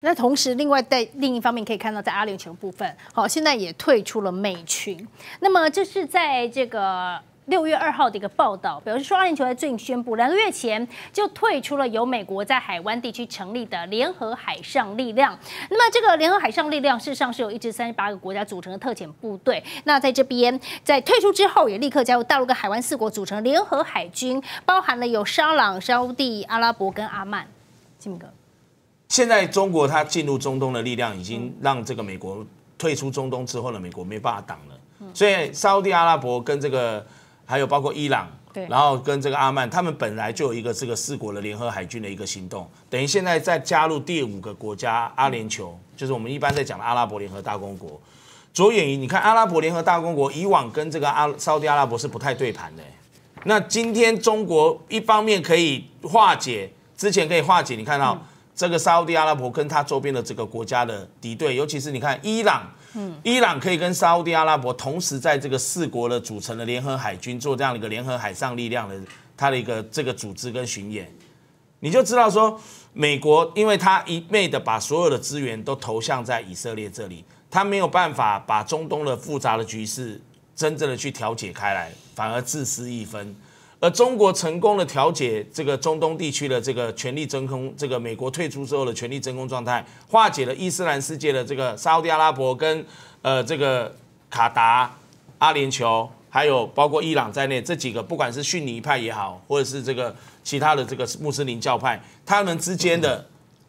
那同时，另外在另一方面可以看到，在阿联酋部分，好，现在也退出了美群。那么这是在这个六月二号的一个报道，表示说阿联酋在最近宣布，两个月前就退出了由美国在海湾地区成立的联合海上力量。那么这个联合海上力量，事实上是由一支三十八个国家组成的特遣部队。那在这边，在退出之后，也立刻加入大陆跟海湾四国组成的联合海军，包含了有沙朗、沙地、阿拉伯跟阿曼。金明哥。现在中国它进入中东的力量已经让这个美国退出中东之后呢，美国没办法挡了。所以沙特阿拉伯跟这个还有包括伊朗，然后跟这个阿曼，他们本来就有一个这个四国的联合海军的一个行动，等于现在再加入第五个国家阿联酋，就是我们一般在讲的阿拉伯联合大公国。着眼于你看阿拉伯联合大公国以往跟这个阿沙特阿拉伯是不太对盘的，那今天中国一方面可以化解，之前可以化解，你看到。这个沙特阿拉伯跟他周边的这个国家的敌对，尤其是你看伊朗，嗯，伊朗可以跟沙特阿拉伯同时在这个四国的组成的联合海军做这样的一个联合海上力量的它的一个这个组织跟巡演，你就知道说美国因为他一味的把所有的资源都投向在以色列这里，他没有办法把中东的复杂的局势真正的去调解开来，反而自私一分。而中国成功的调解这个中东地区的这个权力真空，这个美国退出之后的权力真空状态，化解了伊斯兰世界的这个沙特阿拉伯跟呃这个卡达、阿联酋，还有包括伊朗在内这几个，不管是逊尼派也好，或者是这个其他的这个穆斯林教派，他们之间的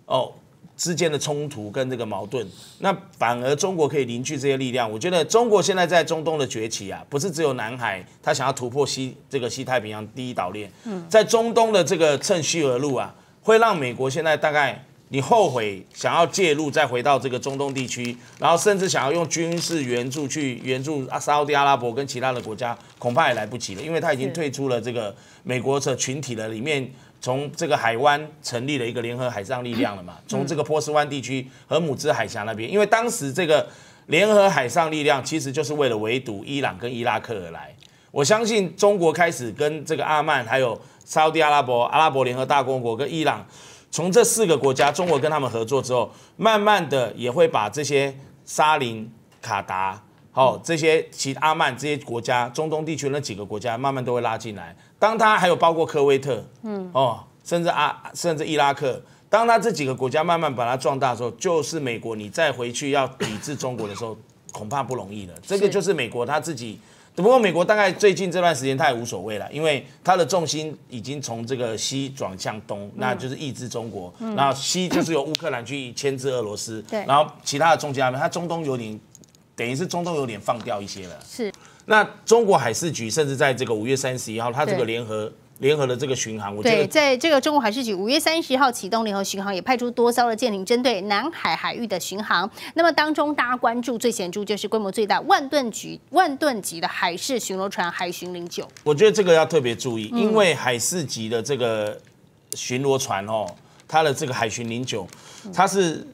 哦。之间的冲突跟这个矛盾，那反而中国可以凝聚这些力量。我觉得中国现在在中东的崛起啊，不是只有南海，他想要突破西这个西太平洋第一岛链，在中东的这个趁虚而入啊，会让美国现在大概。你后悔想要介入，再回到这个中东地区，然后甚至想要用军事援助去援助沙特阿拉伯跟其他的国家，恐怕也来不及了，因为他已经退出了这个美国的群体了。里面从这个海湾成立了一个联合海上力量了嘛？从这个波斯湾地区和姆兹海峡那边，因为当时这个联合海上力量其实就是为了围堵伊朗跟伊拉克而来。我相信中国开始跟这个阿曼、还有沙特阿拉伯、阿拉伯联合大公国跟伊朗。从这四个国家，中国跟他们合作之后，慢慢的也会把这些沙林、卡达、好这些其阿曼这些国家、中东地区那几个国家，慢慢都会拉进来。当他还有包括科威特，嗯，哦，甚至阿，甚至伊拉克，当他这几个国家慢慢把它壮大的时候，就是美国你再回去要抵制中国的时候，恐怕不容易了。这个就是美国他自己。只不过美国大概最近这段时间，它也无所谓了，因为它的重心已经从这个西转向东，那就是抑制中国。然后西就是由乌克兰去牵制俄罗斯，对。然后其他的中间，它中东有点，等于是中东有点放掉一些了。是。那中国海事局甚至在这个五月三十一号，它这个联合。联合的这个巡航，对，在这个中国海事局五月三十号启动联合巡航，也派出多艘的舰艇针对南海海域的巡航。那么当中大家关注最显著就是规模最大、万吨级、万吨级的海事巡逻船“海巡零九”。我觉得这个要特别注意，因为海事级的这个巡逻船哦，它的这个“海巡零九”，它是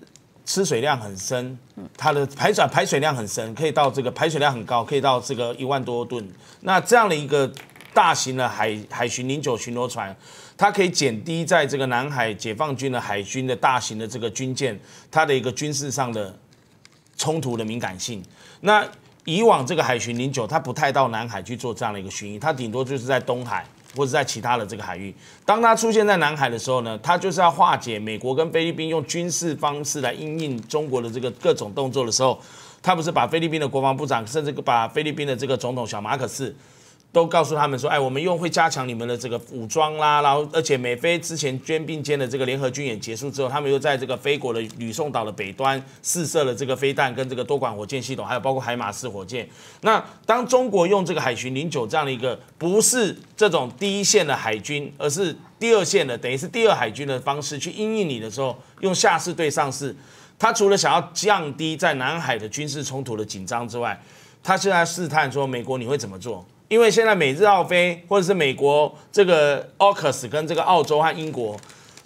吃水量很深，它的排船排水量很深，可以到这个排水量很高，可以到这个一万多吨。那这样的一个。大型的海海巡零九巡逻船，它可以减低在这个南海解放军的海军的大型的这个军舰，它的一个军事上的冲突的敏感性。那以往这个海巡零九它不太到南海去做这样的一个巡弋，它顶多就是在东海或者在其他的这个海域。当它出现在南海的时候呢，它就是要化解美国跟菲律宾用军事方式来应应中国的这个各种动作的时候，它不是把菲律宾的国防部长甚至把菲律宾的这个总统小马可斯，都告诉他们说，哎，我们又会加强你们的这个武装啦，然后而且美菲之前肩并肩的这个联合军演结束之后，他们又在这个菲国的吕宋岛的北端试射了这个飞弹跟这个多管火箭系统，还有包括海马斯火箭。那当中国用这个海巡零九这样的一个不是这种第一线的海军，而是第二线的，等于是第二海军的方式去应对你的时候，用下士对上士，他除了想要降低在南海的军事冲突的紧张之外，他现在试探说美国你会怎么做？因为现在美日澳飞，或者是美国这个 AUKUS 跟这个澳洲和英国，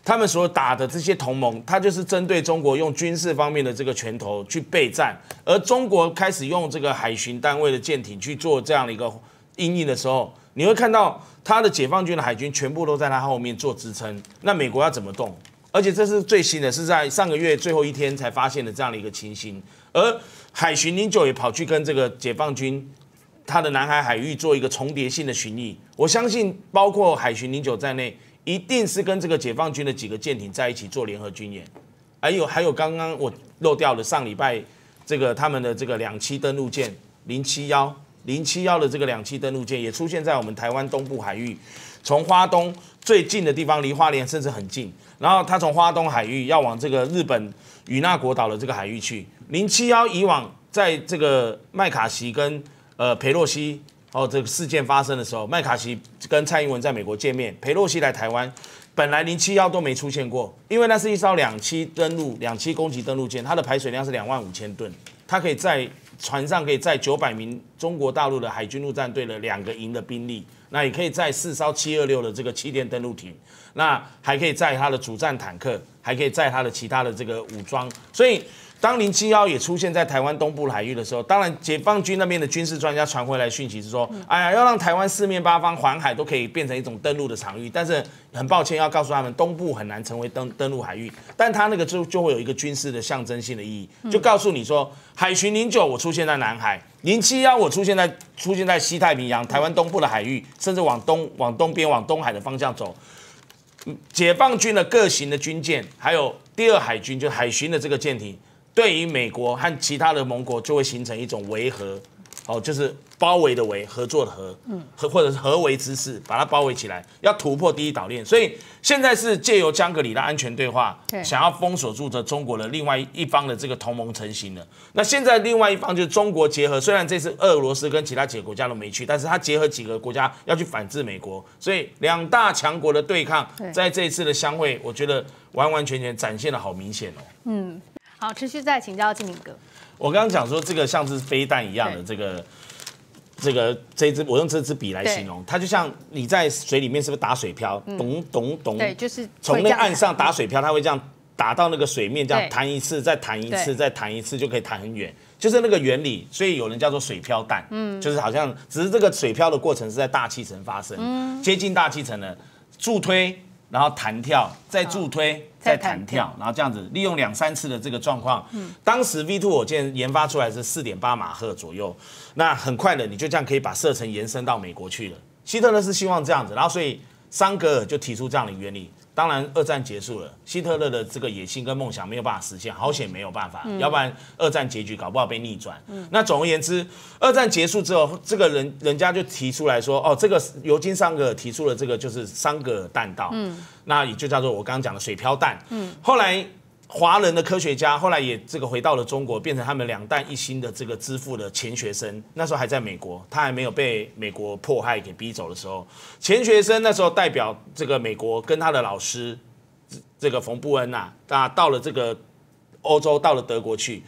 他们所打的这些同盟，它就是针对中国用军事方面的这个拳头去备战。而中国开始用这个海巡单位的舰艇去做这样的一个阴影的时候，你会看到他的解放军的海军全部都在他后面做支撑。那美国要怎么动？而且这是最新的，是在上个月最后一天才发现的这样的一个情形。而海巡零九也跑去跟这个解放军。他的南海海域做一个重叠性的巡弋，我相信包括海巡零九在内，一定是跟这个解放军的几个舰艇在一起做联合军演。还有还有，刚刚我漏掉了上礼拜这个他们的这个两栖登陆舰零七幺零七幺的这个两栖登陆舰也出现在我们台湾东部海域，从花东最近的地方离花莲甚至很近。然后他从花东海域要往这个日本与那国岛的这个海域去。零七幺以往在这个麦卡锡跟呃，佩洛西哦，这个事件发生的时候，麦卡锡跟蔡英文在美国见面，佩洛西来台湾，本来零七幺都没出现过，因为那是一艘两栖登陆、两栖攻击登陆舰，它的排水量是两万五千吨，它可以在船上可以载九百名中国大陆的海军陆战队的两个营的兵力，那也可以载四艘七二六的这个气垫登陆艇，那还可以载它的主战坦克，还可以载它的其他的这个武装，所以。当零七幺也出现在台湾东部海域的时候，当然解放军那边的军事专家传回来讯息是说，哎呀，要让台湾四面八方环海都可以变成一种登陆的场域，但是很抱歉要告诉他们，东部很难成为登登陆海域，但他那个就就会有一个军事的象征性的意义，就告诉你说，海巡零九我出现在南海，零七幺我出现在出现在西太平洋台湾东部的海域，甚至往东往东边往东海的方向走，解放军的各型的军舰，还有第二海军就海巡的这个舰艇。对于美国和其他的盟国，就会形成一种维和，哦，就是包围的围，合作的合，嗯，或者是合围之势，把它包围起来，要突破第一岛链。所以现在是借由江格里的安全对话，想要封锁住着中国的另外一方的这个同盟成型了。那现在另外一方就是中国结合，虽然这次俄罗斯跟其他几个国家都没去，但是他结合几个国家要去反制美国。所以两大强国的对抗，在这一次的相会，我觉得完完全全展现的好明显哦，嗯。好，持续再请教金明哥。我刚刚讲说，这个像是飞弹一样的这个，这个这支，我用这支笔来形容，它就像你在水里面是不是打水漂，咚咚咚，对，就是从那岸上打水漂，它会这样打到那个水面，这样弹一次，再弹一次，再弹一次，就可以弹很远，就是那个原理。所以有人叫做水漂弹，嗯，就是好像只是这个水漂的过程是在大气层发生，接近大气层的助推。然后弹跳，再助推，再弹跳，然后这样子利用两三次的这个状况，当时 V2 o 火箭研发出来是四点八马赫左右，那很快的，你就这样可以把射程延伸到美国去了。希特勒是希望这样子，然后所以桑格尔就提出这样的原理。当然，二战结束了，希特勒的这个野心跟梦想没有办法实现，好险没有办法，要不然二战结局搞不好被逆转。那总而言之，二战结束之后，这个人人家就提出来说，哦，这个尤金上格提出了这个就是三个弹道，嗯，那也就叫做我刚刚讲的水漂弹，嗯，后来。华人的科学家后来也这个回到了中国，变成他们两弹一星的这个支付的钱学森，那时候还在美国，他还没有被美国迫害给逼走的时候，钱学森那时候代表这个美国跟他的老师这个冯布恩呐，那到了这个欧洲，到了德国去。